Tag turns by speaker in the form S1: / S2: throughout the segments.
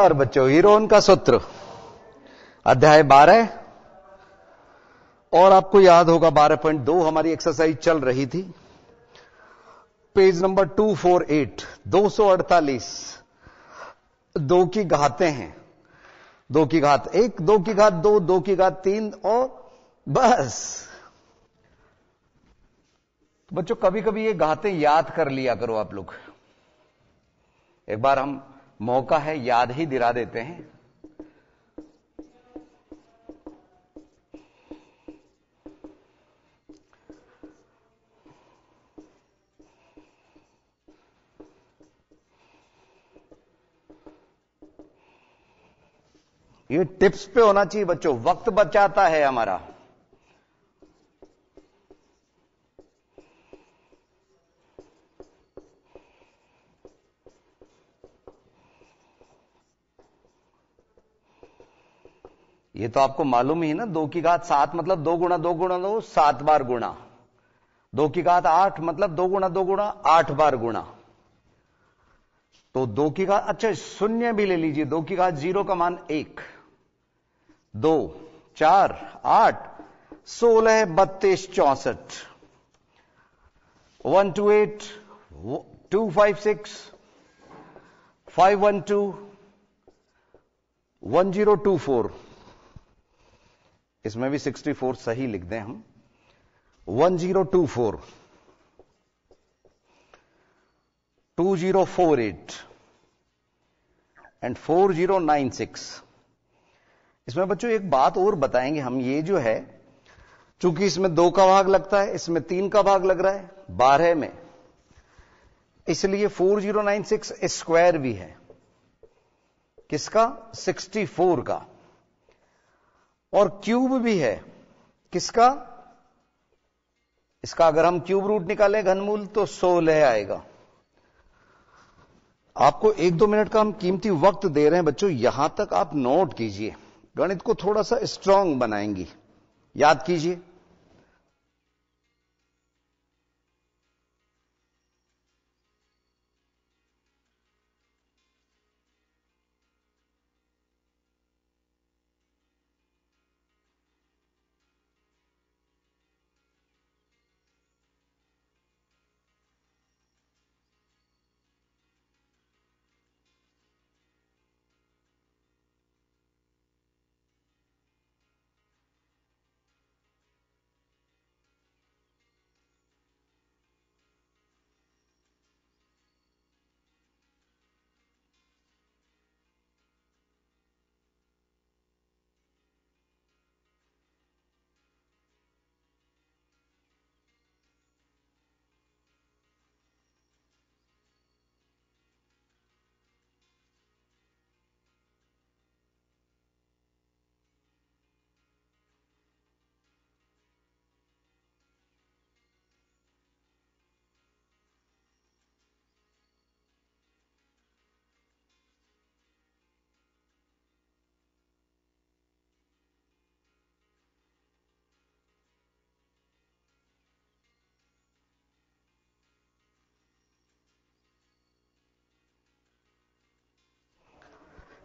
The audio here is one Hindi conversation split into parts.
S1: और बच्चों हीरोन का सूत्र अध्याय बारह और आपको याद होगा बारह पॉइंट दो हमारी एक्सरसाइज चल रही थी page number two four eight दो सौ अड़तालीस दो की घाते हैं दो की घात एक दो की घात दो दो की घात तीन और बस बच्चों कभी कभी ये घातें याद कर लिया करो आप लोग एक बार हम मौका है याद ही दिला देते हैं ये टिप्स पे होना चाहिए बच्चों वक्त बचाता है हमारा ये तो आपको मालूम ही ना दो की घात सात मतलब दो गुणा दो गुणा दो सात बार गुणा दो की घात आठ मतलब दो गुणा दो गुणा आठ बार गुणा तो दो की घात अच्छा शून्य भी ले लीजिए दो की घात जीरो का मान एक दो चार आठ सोलह बत्तीस चौसठ one two eight two five six five one two one zero two four इसमें भी 64 सही लिख दें हम 1024 2048 एंड 4096 इसमें बच्चों एक बात और बताएंगे हम ये जो है चूंकि इसमें दो का भाग लगता है इसमें तीन का भाग लग रहा है बारह में इसलिए 4096 स्क्वायर भी है किसका 64 का और क्यूब भी है किसका इसका अगर हम क्यूब रूट निकालें घनमूल तो सोलह आएगा आपको एक दो मिनट का हम कीमती वक्त दे रहे हैं बच्चों यहां तक आप नोट कीजिए गणित को थोड़ा सा स्ट्रांग बनाएंगी याद कीजिए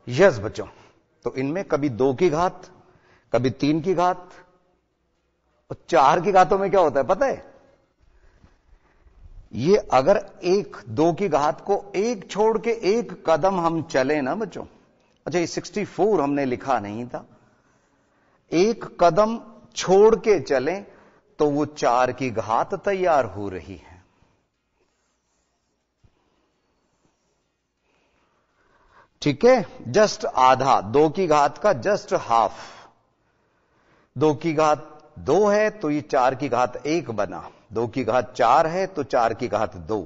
S1: यस बच्चों तो इनमें कभी दो की घात कभी तीन की घात और चार की घातों में क्या होता है पता है ये अगर एक दो की घात को एक छोड़ के एक कदम हम चले ना बच्चों अच्छा ये 64 हमने लिखा नहीं था एक कदम छोड़ के चले तो वो चार की घात तैयार हो रही है ठीक है जस्ट आधा दो की घात का जस्ट हाफ दो की घात दो है तो ये चार की घात एक बना दो की घात चार है तो चार की घात दो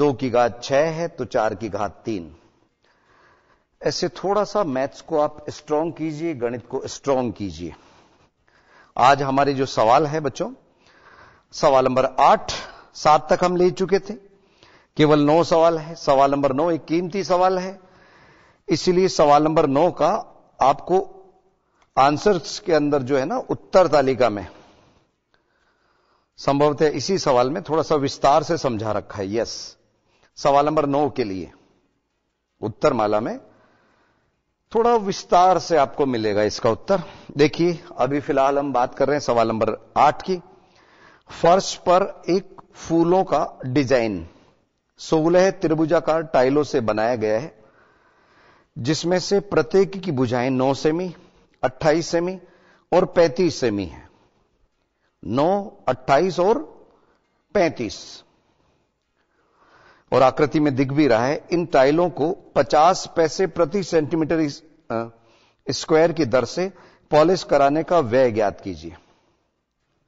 S1: दो की घात छह है तो चार की घात तीन ऐसे थोड़ा सा मैथ्स को आप स्ट्रांग कीजिए गणित को स्ट्रांग कीजिए आज हमारे जो सवाल है बच्चों सवाल नंबर आठ सात तक हम ले चुके थे केवल नौ सवाल है सवाल नंबर नौ एक कीमती सवाल है इसीलिए सवाल नंबर नौ का आपको आंसर्स के अंदर जो है ना उत्तर तालिका में संभवतः इसी सवाल में थोड़ा सा विस्तार से समझा रखा है यस सवाल नंबर नौ के लिए उत्तर माला में थोड़ा विस्तार से आपको मिलेगा इसका उत्तर देखिए अभी फिलहाल हम बात कर रहे हैं सवाल नंबर आठ की फर्श पर एक फूलों का डिजाइन सोलह त्रिभुजाकार टाइलों से बनाया गया है जिसमें से प्रत्येक की बुझाएं 9 सेमी 28 सेमी और 35 सेमी है 9, 28 और 35 और आकृति में दिख भी रहा है इन टाइलों को 50 पैसे प्रति सेंटीमीटर स्क्वायर की दर से पॉलिश कराने का व्यय ज्ञात कीजिए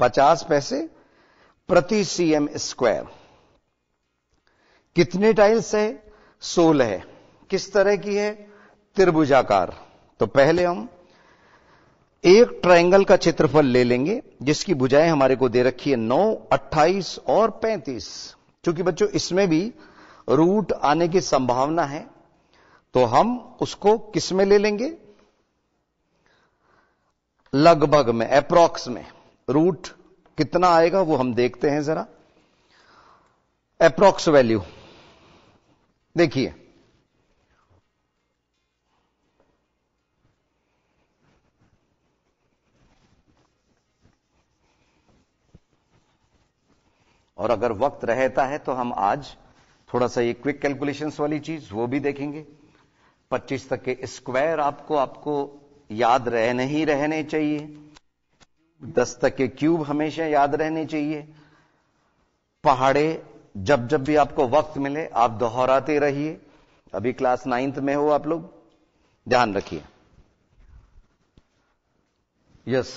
S1: 50 पैसे प्रति सीएम स्क्वायर कितने टाइल्स है सोलह किस तरह की है त्रिभुजाकार तो पहले हम एक ट्रायंगल का क्षेत्रफल ले लेंगे जिसकी बुझाएं हमारे को दे रखी है नौ अट्ठाईस और पैंतीस क्योंकि बच्चों इसमें भी रूट आने की संभावना है तो हम उसको किस में ले लेंगे लगभग में अप्रोक्स में रूट कितना आएगा वो हम देखते हैं जरा अप्रोक्स वैल्यू देखिए और अगर वक्त रहता है तो हम आज थोड़ा सा ये क्विक कैलकुलेशंस वाली चीज वो भी देखेंगे 25 तक के स्क्वायर आपको आपको याद रहने ही रहने चाहिए 10 तक के क्यूब हमेशा याद रहने चाहिए पहाड़े जब जब भी आपको वक्त मिले आप दोहराते रहिए अभी क्लास नाइन्थ में हो आप लोग ध्यान रखिए यस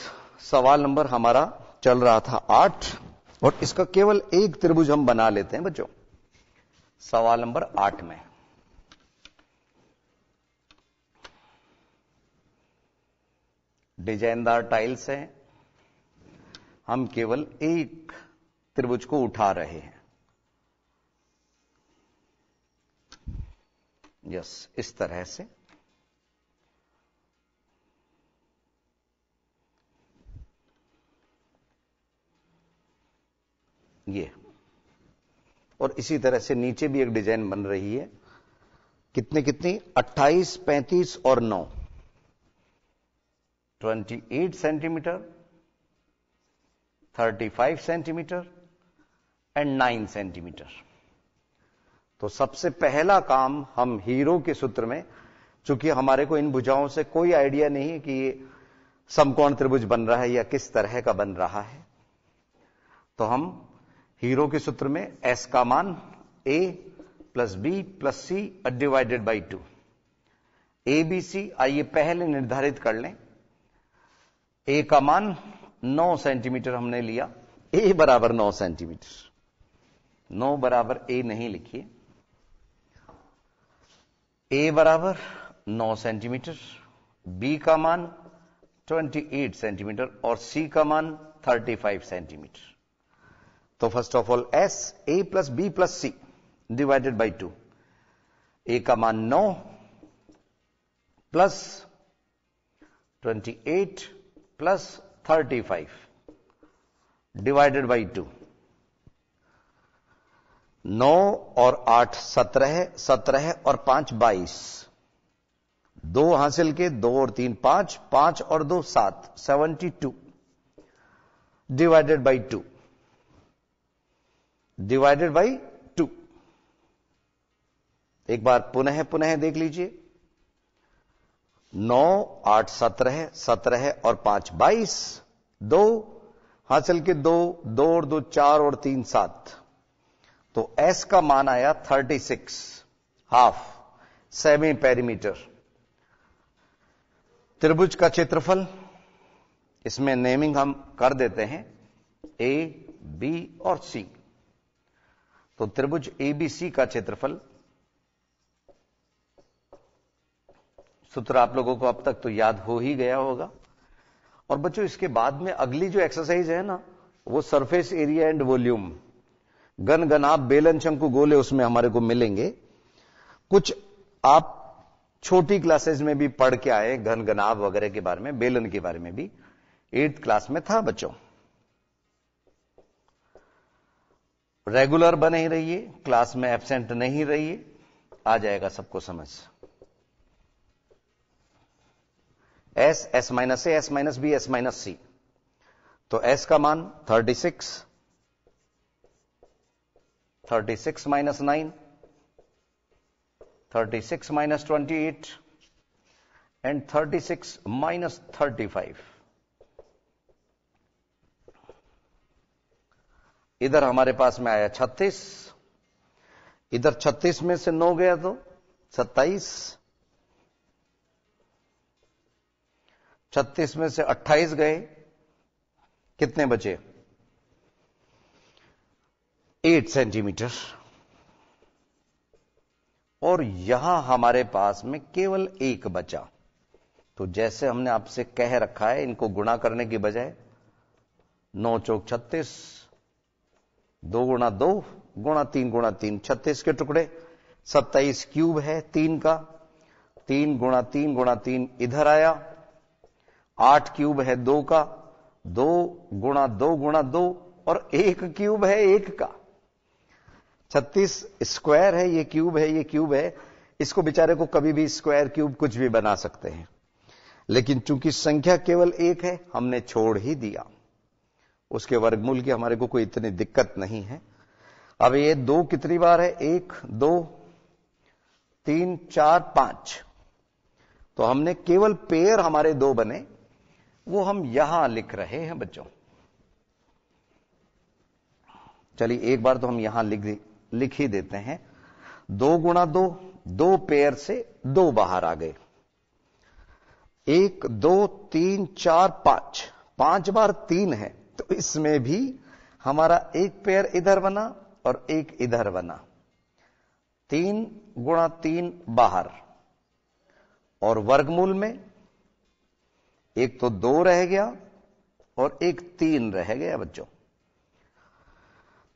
S1: सवाल नंबर हमारा चल रहा था आठ और इसका केवल एक त्रिभुज हम बना लेते हैं बच्चों सवाल नंबर आठ में डिजाइनदार टाइल्स हैं हम केवल एक त्रिभुज को उठा रहे हैं यस इस तरह से ये और इसी तरह से नीचे भी एक डिजाइन बन रही है कितने कितनी 28, 35 और 9 28 सेंटीमीटर 35 सेंटीमीटर एंड 9 सेंटीमीटर तो सबसे पहला काम हम हीरो के सूत्र में चूंकि हमारे को इन भुजाओं से कोई आइडिया नहीं है कि ये समकोण त्रिभुज बन रहा है या किस तरह का बन रहा है तो हम हीरो के सूत्र में एस का मान A plus B plus C divided by two A B C आइए पहले निर्धारित कर लें ए का मान 9 सेंटीमीटर हमने लिया ए बराबर 9 सेंटीमीटर 9 बराबर ए नहीं लिखिए ए बराबर 9 सेंटीमीटर बी का मान 28 सेंटीमीटर और सी का मान 35 सेंटीमीटर तो first of all S A plus B plus C divided by two A का मान नौ plus twenty eight plus thirty five divided by two नौ और आठ सत्रह सत्रह और पांच बाईस दो हासिल के दो और तीन पांच पांच और दो सात seventy two divided by two divided by two एक बार पुनः पुनः देख लीजिए नौ आठ सत्रह सत्रह और पांच बाईस दो हासिल के दो दो और दो चार और तीन सात तो एस का मान आया thirty six half semi perimeter त्रिभुज का क्षेत्रफल इसमें नेमिंग हम कर देते हैं ए बी और सी तो त्रिभुज एबीसी का क्षेत्रफल सूत्र आप लोगों को अब तक तो याद हो ही गया होगा और बच्चों इसके बाद में अगली जो एक्सरसाइज है ना वो सरफेस एरिया एंड वॉल्यूम गन गन आप बेलन शंकु गोले उसमें हमारे को मिलेंगे कुछ आप छोटी क्लासेस में भी पढ़ के आए घन गनाव वगैरह के बारे में बेलन के बारे में भी एट्थ क्लास में था बच्चों रेगुलर बने रहिए क्लास में एबसेंट नहीं रहिए आ जाएगा सबको समझ S S minus A S minus B S minus C तो एस का मान 36 36 minus nine thirty six minus twenty eight and thirty six minus thirty five इधर हमारे पास में आया छत्तीस इधर छत्तीस में से नौ गया तो सत्ताईस छत्तीस में से अट्ठाईस गए कितने बचे एट सेंटीमीटर और यहां हमारे पास में केवल एक बचा तो जैसे हमने आपसे कह रखा है इनको गुणा करने की बजाय नौ चौक छत्तीस दो गुणा दो गुणा तीन गुणा तीन छत्तीस के टुकड़े सत्ताईस क्यूब है तीन का तीन गुणा तीन गुणा तीन इधर आया आठ क्यूब है दो का दो गुणा दो गुणा दो और एक क्यूब है एक का छत्तीस स्क्वायर है ये क्यूब है ये क्यूब है इसको बेचारे को कभी भी स्क्वायर क्यूब कुछ भी बना सकते हैं लेकिन चूंकि संख्या केवल एक है हमने छोड़ ही दिया उसके वर्गमूल की हमारे को कोई इतनी दिक्कत नहीं है अब ये दो कितनी बार है एक दो तीन चार पांच तो हमने केवल पेयर हमारे दो बने वो हम यहां लिख रहे हैं बच्चों चलिए एक बार तो हम यहां लिख लिख ही देते हैं दो गुणा दो दो पेयर से दो बाहर आ गए एक दो तीन चार पांच पांच बार तीन है तो इसमें भी हमारा एक पैर इधर बना और एक इधर बना तीन गुणा तीन बाहर और वर्गमूल में एक तो दो रह गया और एक तीन रह गया बच्चों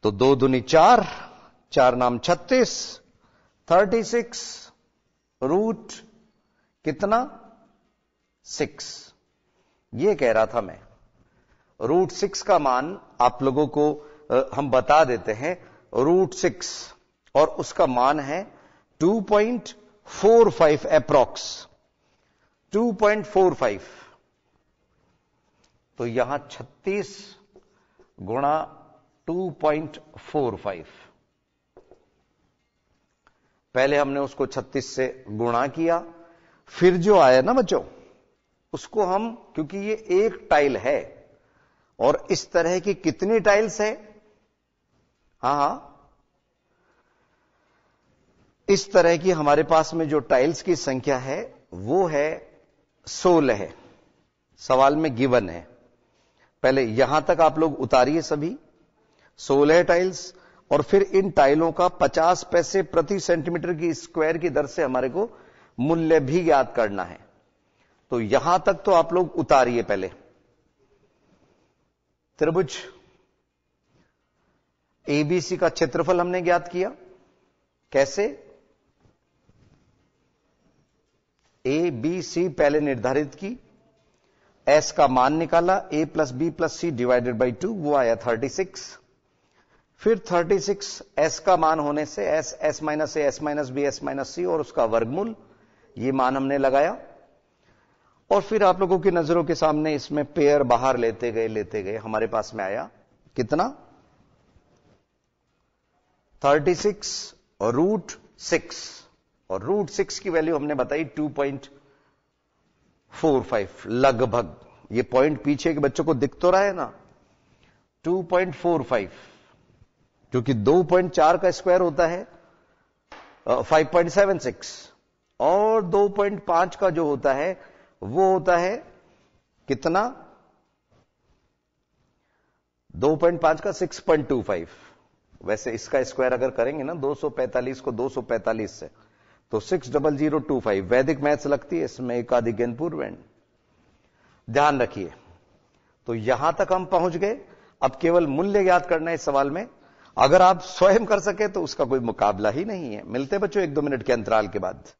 S1: तो दो दुनी चार चार नाम छत्तीस थर्टी सिक्स रूट कितना सिक्स ये कह रहा था मैं रूट सिक्स का मान आप लोगों को हम बता देते हैं रूट सिक्स और उसका मान है 2.45 अप्रॉक्स 2.45 तो यहां 36 गुणा 2.45 पहले हमने उसको 36 से गुणा किया फिर जो आया ना बच्चों उसको हम क्योंकि ये एक टाइल है और इस तरह की कितनी टाइल्स है हां हां इस तरह की हमारे पास में जो टाइल्स की संख्या है वो है सोलह है सवाल में गिवन है पहले यहां तक आप लोग उतारिए सभी सोलह टाइल्स और फिर इन टाइलों का 50 पैसे प्रति सेंटीमीटर की स्क्वायर की दर से हमारे को मूल्य भी याद करना है तो यहां तक तो आप लोग उतारिए पहले त्रिभुज एबीसी का क्षेत्रफल हमने ज्ञात किया कैसे ए बी सी पहले निर्धारित की एस का मान निकाला A plus B plus C divided by two वो आया 36 फिर 36 एस का मान होने से S S minus A S minus B S minus C और उसका वर्गमूल ये मान हमने लगाया और फिर आप लोगों की नजरों के सामने इसमें पेयर बाहर लेते गए लेते गए हमारे पास में आया कितना 36 और रूट सिक्स और रूट सिक्स की वैल्यू हमने बताई 2.45 लगभग ये पॉइंट पीछे के बच्चों को दिख तो रहा है ना 2.45 क्योंकि 2.4 का स्क्वायर होता है 5.76 और 2.5 का जो होता है वो होता है कितना 2.5 का 6.25 वैसे इसका स्क्वायर अगर करेंगे ना 245 को 245 से तो six double zero two five वैदिक मैथ्स लगती है इसमें एकाधिक ज्ञान पूर्व ध्यान रखिए तो यहां तक हम पहुंच गए अब केवल मूल्य याद करना है इस सवाल में अगर आप स्वयं कर सके तो उसका कोई मुकाबला ही नहीं है मिलते बच्चों एक दो मिनट के अंतराल के बाद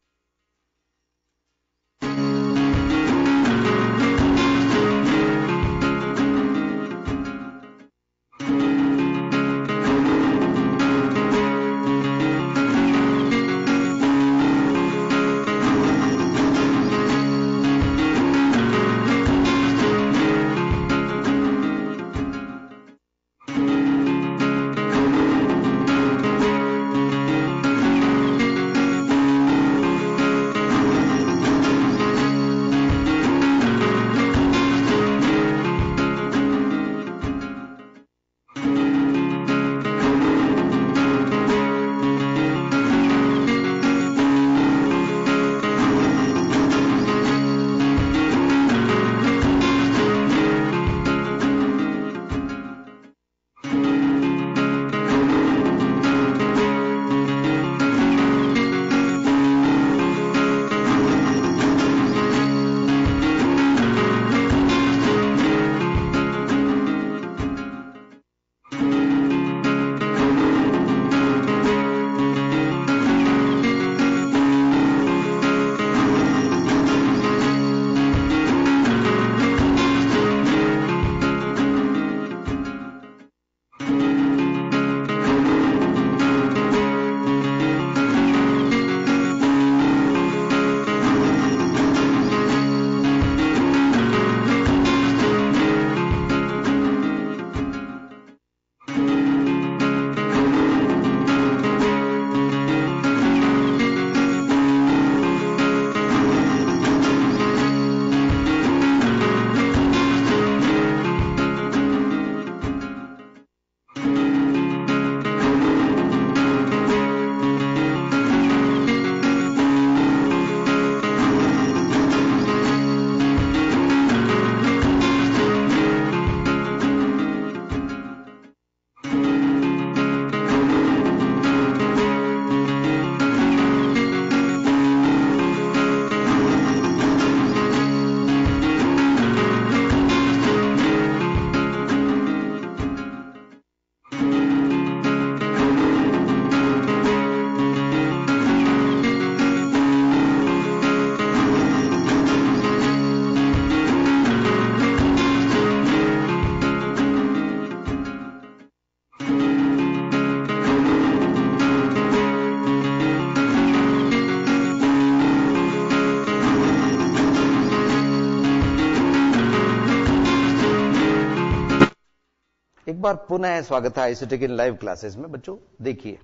S1: बार पुनः स्वागत है आईसीटी इन लाइव क्लासेस में बच्चों देखिए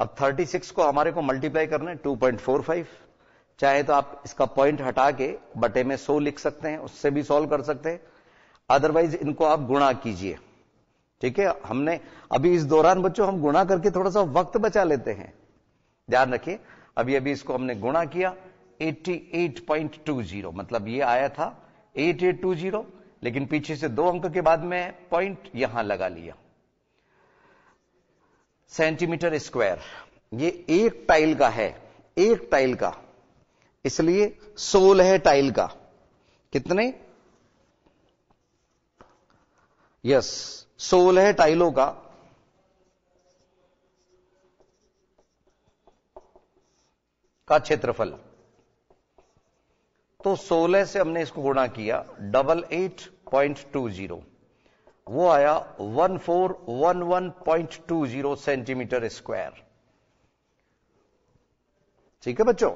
S1: अब 36 को हमारे को मल्टीप्लाई करना है 2.45 चाहे तो आप इसका पॉइंट हटा के बटे में 100 लिख सकते हैं उससे भी सॉल्व कर सकते हैं अदरवाइज इनको आप गुणा कीजिए ठीक है हमने अभी इस दौरान बच्चों हम गुणा करके थोड़ा सा वक्त बचा लेते हैं ध्यान रखिए अभी अभी इसको हमने गुणा किया 88.20 मतलब ये आया था 8820 लेकिन पीछे से दो अंक के बाद में पॉइंट यहां लगा लिया सेंटीमीटर स्क्वायर ये एक टाइल का है एक टाइल का इसलिए सोलह टाइल का कितने यस सोलह टाइलों का का क्षेत्रफल तो 16 से हमने इसको गुणा किया double eight point two zero वो आया one four one one point two zero centimetre square ठीक है बच्चों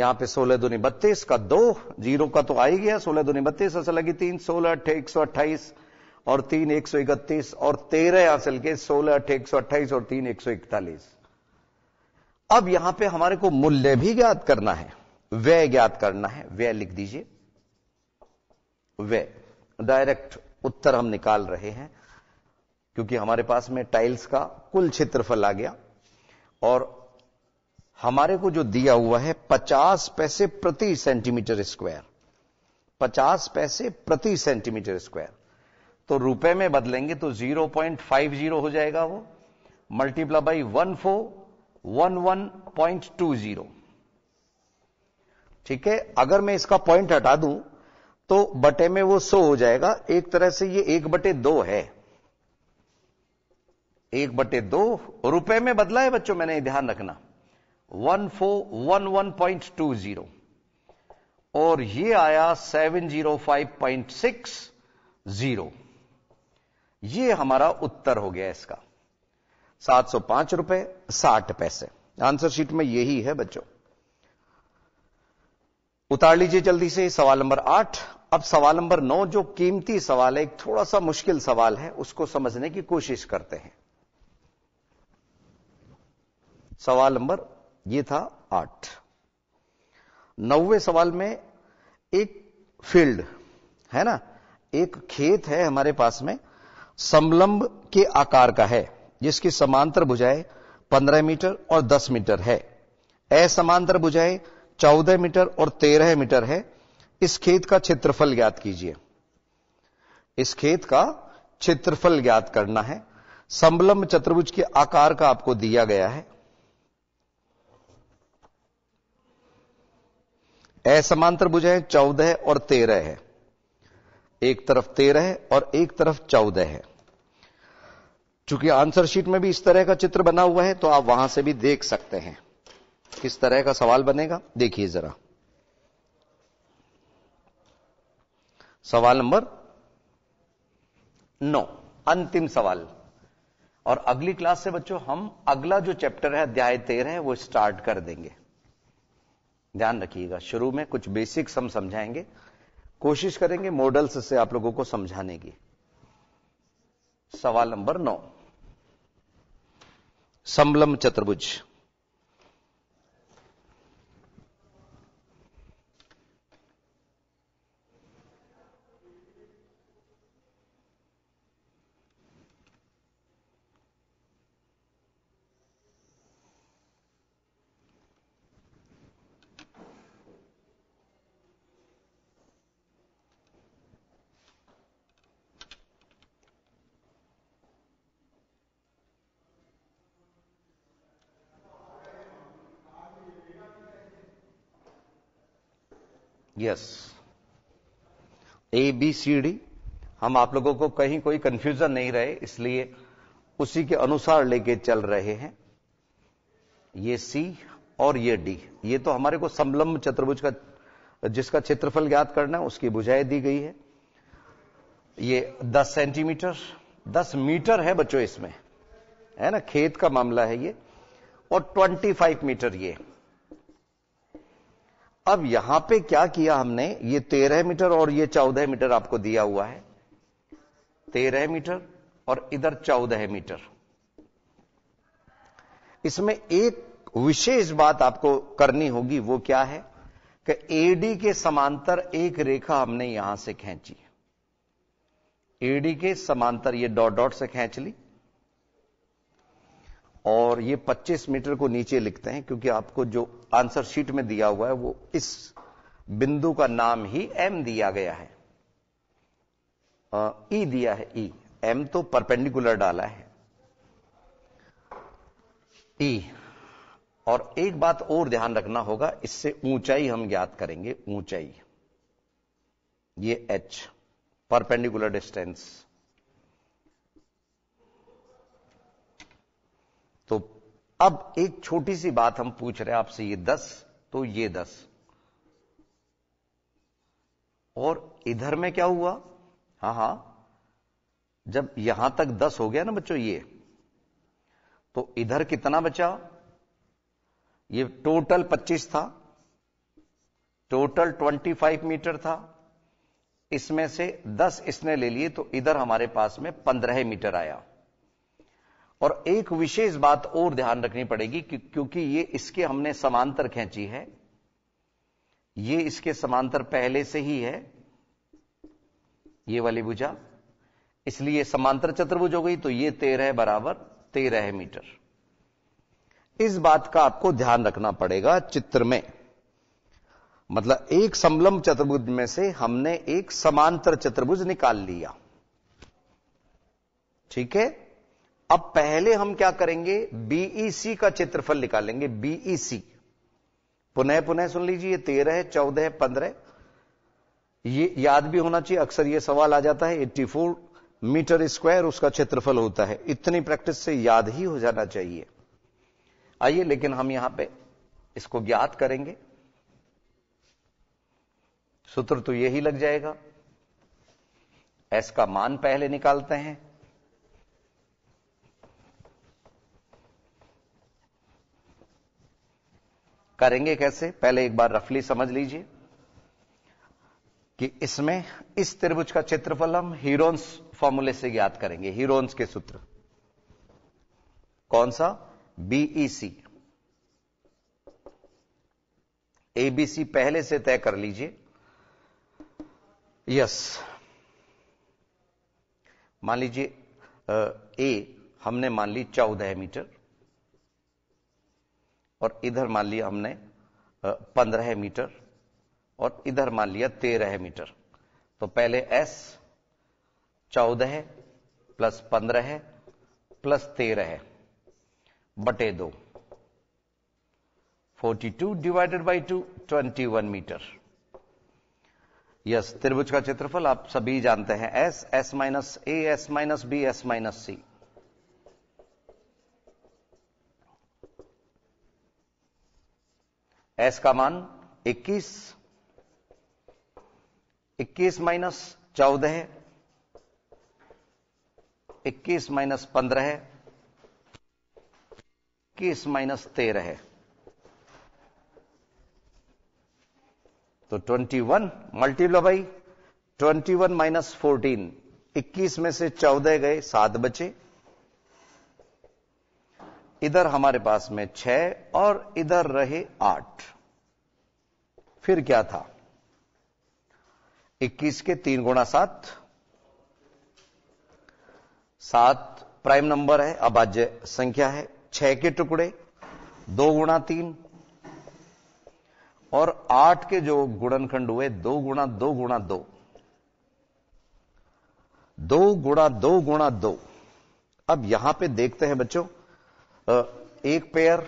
S1: यहां पे सोलह दूनी बत्तीस का दो जीरो का तो आ ही गया सोलह दुनी बत्तीस ऐसा लगी तीन सोलह अट्ठे एक सौ अट्ठाईस और तीन एक सौ इकतीस और तेरह असल के सोलह अट्ठे एक सौ अट्ठाईस और तीन एक सौ इकतालीस अब यहां पे हमारे को मूल्य भी ज्ञात करना है व्यय ज्ञात करना है व्यय लिख दीजिए व्यय डायरेक्ट उत्तर हम निकाल रहे हैं क्योंकि हमारे पास में टाइल्स का कुल क्षेत्रफल आ गया और हमारे को जो दिया हुआ है पचास पैसे प्रति सेंटीमीटर स्क्वायर पचास पैसे प्रति सेंटीमीटर स्क्वायर तो रुपए में बदलेंगे तो जीरो पॉइंट फाइव जीरो हो जाएगा वो मल्टीप्ला बाई वन फोर 11.20 ठीक है अगर मैं इसका पॉइंट हटा दूं तो बटे में वो सो हो जाएगा एक तरह से ये एक बटे दो है एक बटे दो रुपए में बदला है बच्चों मैंने ध्यान रखना one four one one point two zero और ये आया seven zero five point six zero ये हमारा उत्तर हो गया इसका सात सौ पांच रुपए साठ पैसे आंसर शीट में यही है बच्चों उतार लीजिए जल्दी से सवाल नंबर आठ अब सवाल नंबर नौ जो कीमती सवाल है एक थोड़ा सा मुश्किल सवाल है उसको समझने की कोशिश करते हैं सवाल नंबर ये था आठ नौवे सवाल में एक फील्ड है ना एक खेत है हमारे पास में समलंब के आकार का है जिसकी समांतर बुझाए 15 मीटर और 10 मीटर है असमांतर बुझाए 14 मीटर और 13 मीटर है इस खेत का क्षेत्रफल ज्ञात कीजिए इस खेत का क्षेत्रफल ज्ञात करना है संबलम चतुर्भुज के आकार का आपको दिया गया है असमांतर बुझाए चौदह और तेरह है एक तरफ तेरह और एक तरफ चौदह है चूंकि आंसर शीट में भी इस तरह का चित्र बना हुआ है तो आप वहां से भी देख सकते हैं किस तरह का सवाल बनेगा देखिए जरा सवाल नंबर नौ अंतिम सवाल और अगली क्लास से बच्चों हम अगला जो चैप्टर है अध्याय तेरह वो स्टार्ट कर देंगे ध्यान रखिएगा शुरू में कुछ बेसिक्स हम समझाएंगे कोशिश करेंगे मॉडल्स से आप लोगों को समझाने की सवाल नंबर नौ samlam chaturbhuj yes A B C D हम आप लोगों को कहीं कोई कंफ्यूजन नहीं रहे इसलिए उसी के अनुसार लेके चल रहे हैं ये सी और ये डी ये तो हमारे को समलम्ब चतुर्भुज का जिसका क्षेत्रफल ज्ञात करना है उसकी बुझाई दी गई है ये 10 सेंटीमीटर 10 मीटर है बच्चों इसमें है ना खेत का मामला है ये और 25 मीटर ये अब यहां पे क्या किया हमने ये तेरह मीटर और ये चौदह मीटर आपको दिया हुआ है तेरह मीटर और इधर चौदह मीटर इसमें एक विशेष बात आपको करनी होगी वो क्या है कि एडी के समांतर एक रेखा हमने यहां से खींची एडी के समांतर ये डॉट डॉट से खींच ली और ये 25 मीटर को नीचे लिखते हैं क्योंकि आपको जो आंसर शीट में दिया हुआ है वो इस बिंदु का नाम ही एम दिया गया है ई e दिया है ई e। एम तो परपेंडिकुलर डाला है ई e। और एक बात और ध्यान रखना होगा इससे ऊंचाई हम ज्ञात करेंगे ऊंचाई ये एच परपेंडिकुलर डिस्टेंस अब एक छोटी सी बात हम पूछ रहे हैं आपसे ये दस तो ये दस और इधर में क्या हुआ हां हां जब यहां तक दस हो गया ना बच्चों ये तो इधर कितना बचा ये टोटल पच्चीस था टोटल ट्वेंटी फाइव मीटर था इसमें से दस इसने ले लिए तो इधर हमारे पास में पंद्रह मीटर आया और एक विशेष बात और ध्यान रखनी पड़ेगी कि क्योंकि ये इसके हमने समांतर खेची है ये इसके समांतर पहले से ही है ये वाली भुजा इसलिए समांतर चतुर्भुज हो गई तो ये तेरह बराबर तेरह मीटर इस बात का आपको ध्यान रखना पड़ेगा चित्र में मतलब एक समलंब चतुर्भुज में से हमने एक समांतर चतुर्भुज निकाल लिया ठीक है अब पहले हम क्या करेंगे बीईसी e का क्षेत्रफल निकालेंगे बीईसी e पुनः पुनः सुन लीजिए तेरह चौदह पंद्रह ये याद भी होना चाहिए अक्सर ये सवाल आ जाता है 84 मीटर स्क्वायर उसका क्षेत्रफल होता है इतनी प्रैक्टिस से याद ही हो जाना चाहिए आइए लेकिन हम यहां पे इसको ज्ञात करेंगे सूत्र तो यही लग जाएगा एस का मान पहले निकालते हैं करेंगे कैसे पहले एक बार रफली समझ लीजिए कि इसमें इस त्रिभुज का क्षेत्रफल हम हीरोन्स फॉर्मूले से याद करेंगे हीरोन्स के सूत्र कौन सा बीईसी एबीसी e पहले से तय कर लीजिए यस मान लीजिए ए हमने मान ली चौदह मीटर और इधर मान लिया हमने पंद्रह मीटर और इधर मान लिया तेरह मीटर तो पहले एस चौदह प्लस पंद्रह प्लस तेरह बटे दो forty two divided by two twenty one metre yes त्रिभुज का क्षेत्रफल आप सभी जानते हैं S S minus A S minus B S minus C S का मान 21 21 माइनस चौदह है इक्कीस माइनस पंद्रह है इक्कीस माइनस तेरह है तो 21 वन मल्टीप्लो भाई ट्वेंटी वन माइनस फोर्टीन इक्कीस में से चौदह गए सात बचे इधर हमारे पास में छह और इधर रहे आठ फिर क्या था 21 के तीन गुणा सात सात प्राइम नंबर है अभाज्य संख्या है छह के टुकड़े दो गुणा तीन और आठ के जो गुणनखंड हुए दो गुणा दो गुणा दो दो गुणा दो गुणा दो अब यहां पे देखते हैं बच्चों एक पेयर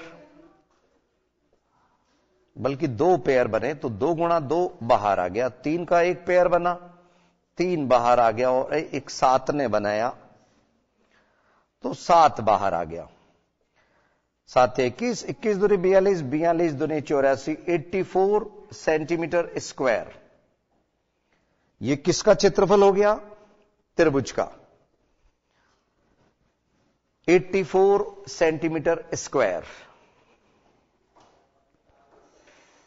S1: बल्कि दो पेयर बने तो दो गुणा दो बाहर आ गया तीन का एक पेयर बना तीन बाहर आ गया और एक सात ने बनाया तो सात बाहर आ गया सात इक्कीस इक्कीस दूरी बयालीस बयालीस दूरी चौरासी एट्टी फोर सेंटीमीटर स्क्वायर ये किसका क्षेत्रफल हो गया त्रिभुज का 84 सेंटीमीटर स्क्वायर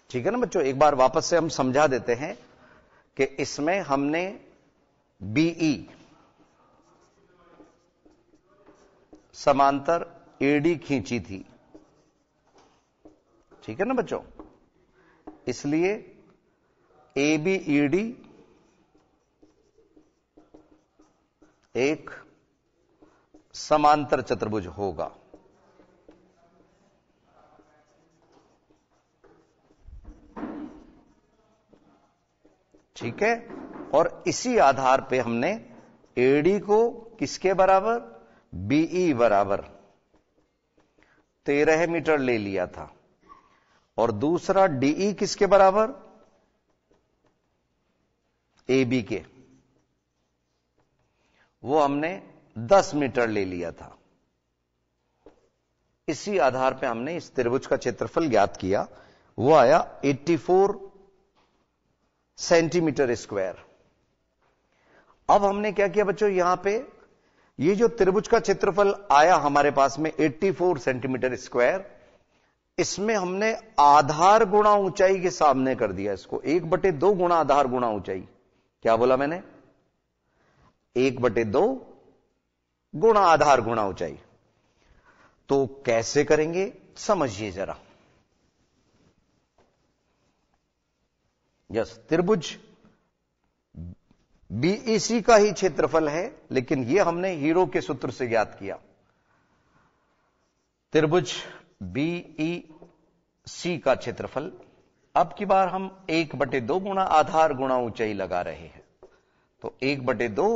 S1: ठीक है ना बच्चों एक बार वापस से हम समझा देते हैं कि इसमें हमने बीई e, समांतर एडी खींची थी ठीक है ना बच्चों इसलिए ए e एक समांतर चतुर्भुज होगा ठीक है और इसी आधार पे हमने एडी को किसके बराबर बीई e बराबर तेरह मीटर ले लिया था और दूसरा डीई e किसके बराबर ए बी के वो हमने दस मीटर ले लिया था इसी आधार पर हमने इस त्रिभुज का क्षेत्रफल ज्ञात किया वो आया 84 सेंटीमीटर स्क्वायर अब हमने क्या किया बच्चों यहां पे ये जो त्रिभुज का क्षेत्रफल आया हमारे पास में 84 सेंटीमीटर स्क्वायर इसमें हमने आधार गुणा ऊंचाई के सामने कर दिया इसको एक बटे दो गुणा आधार गुणा ऊंचाई क्या बोला मैंने एक बटे दो गुणा आधार गुणा ऊंचाई तो कैसे करेंगे समझिए जरा यस त्रिभुज बीईसी का ही क्षेत्रफल है लेकिन यह हमने हीरो के सूत्र से ज्ञात किया त्रिभुज बीई सी का क्षेत्रफल अब की बार हम एक बटे दो गुणा आधार गुणा ऊंचाई लगा रहे हैं तो एक बटे दो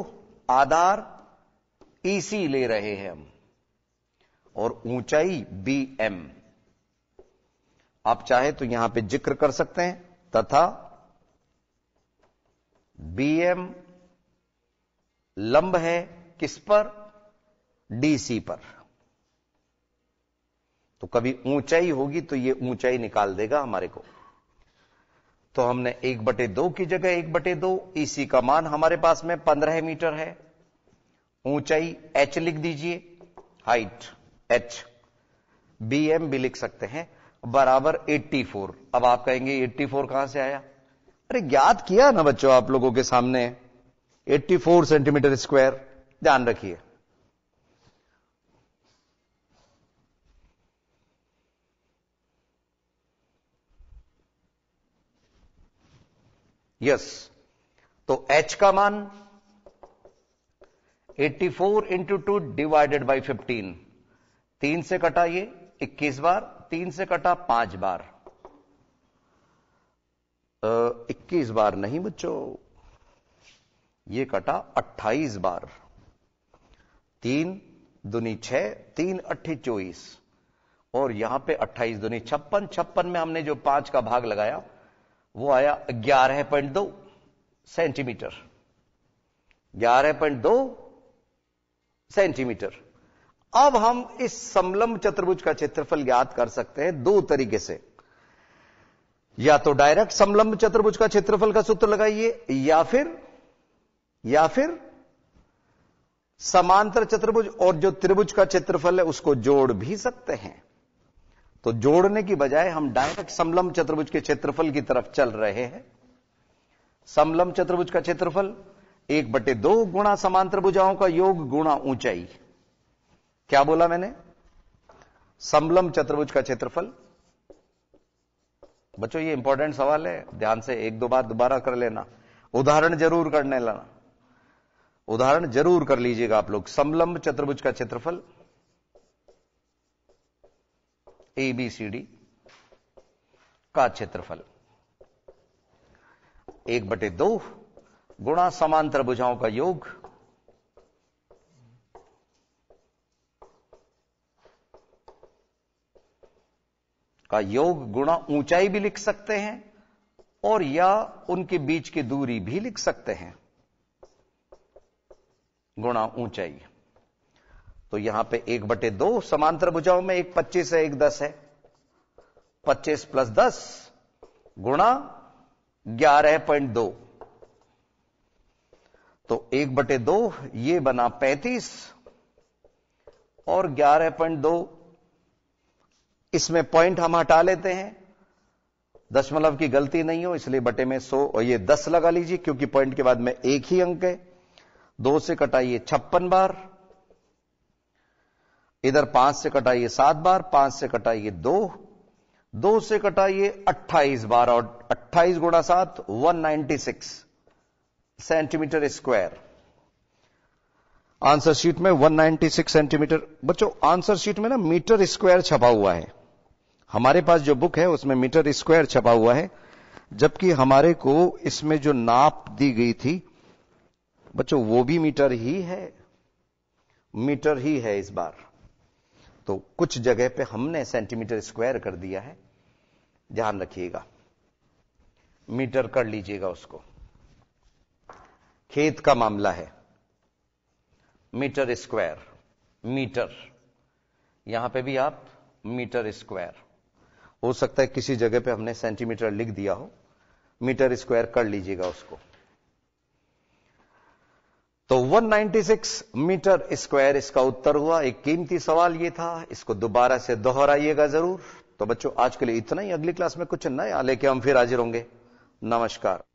S1: आधार ईसी ले रहे हैं हम और ऊंचाई बी एम आप चाहे तो यहां पे जिक्र कर सकते हैं तथा बी एम लंब है किस पर डीसी पर तो कभी ऊंचाई होगी तो ये ऊंचाई निकाल देगा हमारे को तो हमने एक बटे दो की जगह एक बटे दो ईसी का मान हमारे पास में पंद्रह मीटर है ऊंचाई एच लिख दीजिए हाइट एच बी एम भी लिख सकते हैं बराबर 84 अब आप कहेंगे 84 कहां से आया अरे ज्ञात किया ना बच्चों आप लोगों के सामने 84 सेंटीमीटर स्क्वायर ध्यान रखिए यस तो h का मान eighty four into two divided by fifteen तीन से कटा ये इक्कीस बार तीन से कटा पांच बार इक्कीस बार नहीं बच्चों ये कटा अट्ठाईस बार तीन दुनी छह तीन अट्ठी चौबीस और यहां पे अट्ठाईस दुनी छप्पन छप्पन में हमने जो पांच का भाग लगाया वो आया ग्यारह पॉइंट दो सेंटीमीटर ग्यारह पॉइंट दो सेंटीमीटर अब हम इस समलंब चतुर्भुज का क्षेत्रफल ज्ञात कर सकते हैं दो तरीके से या तो डायरेक्ट समलंब चतुर्भुज का क्षेत्रफल का सूत्र लगाइए या फिर या फिर समांतर चतुर्भुज और जो त्रिभुज का क्षेत्रफल है उसको जोड़ भी सकते हैं तो जोड़ने की बजाय हम डायरेक्ट समलंब चतुर्भुज के क्षेत्रफल की तरफ चल रहे हैं समलंब चतुर्भुज का क्षेत्रफल एक बटे दो गुणा समांतर भुजाओं का योग गुणा ऊंचाई क्या बोला मैंने समलम चतुर्भुज का क्षेत्रफल बच्चों ये इंपॉर्टेंट सवाल है ध्यान से एक दो बार दोबारा कर लेना उदाहरण जरूर करने लाना उदाहरण जरूर कर लीजिएगा आप लोग समलंब चतुर्भुज का क्षेत्रफल ए बी सी डी का क्षेत्रफल एक बटे दो गुणा समांतर भुजाओं का योग का योग गुणा ऊंचाई भी लिख सकते हैं और या उनके बीच की दूरी भी लिख सकते हैं गुणा ऊंचाई तो यहां पे एक बटे दो समांतर भुजाओं में एक पच्चीस है एक दस है पच्चीस प्लस दस गुणा ग्यारह पॉइंट दो तो एक बटे दो ये बना पैंतीस और ग्यारह पॉइंट दो इसमें पॉइंट हम हटा लेते हैं दशमलव की गलती नहीं हो इसलिए बटे में सो और ये दस लगा लीजिए क्योंकि पॉइंट के बाद में एक ही अंक है दो से कटाइए छप्पन बार इधर पांच से कटाइए सात बार पांच से कटाइए दो दो से कटाइए अट्ठाईस बार और अट्ठाईस गुणा सात one ninety six centimetre square answer sheet में 196 सेंटीमीटर बच्चों आंसर शीट में ना मीटर स्क्वायर छपा हुआ है हमारे पास जो बुक है उसमें मीटर स्क्वायर छपा हुआ है जबकि हमारे को इसमें जो नाप दी गई थी बच्चों वो भी मीटर ही है मीटर ही है इस बार तो कुछ जगह पे हमने सेंटीमीटर स्क्वायर कर दिया है ध्यान रखिएगा मीटर कर लीजिएगा उसको खेत का मामला है मीटर स्क्वायर मीटर यहां पे भी आप मीटर स्क्वायर हो सकता है किसी जगह पे हमने सेंटीमीटर लिख दिया हो मीटर स्क्वायर कर लीजिएगा उसको तो 196 मीटर स्क्वायर इसका उत्तर हुआ एक कीमती सवाल ये था इसको दोबारा से दोहराइएगा जरूर तो बच्चों आज के लिए इतना ही अगली क्लास में कुछ नया लेके हम फिर हाजिर होंगे नमस्कार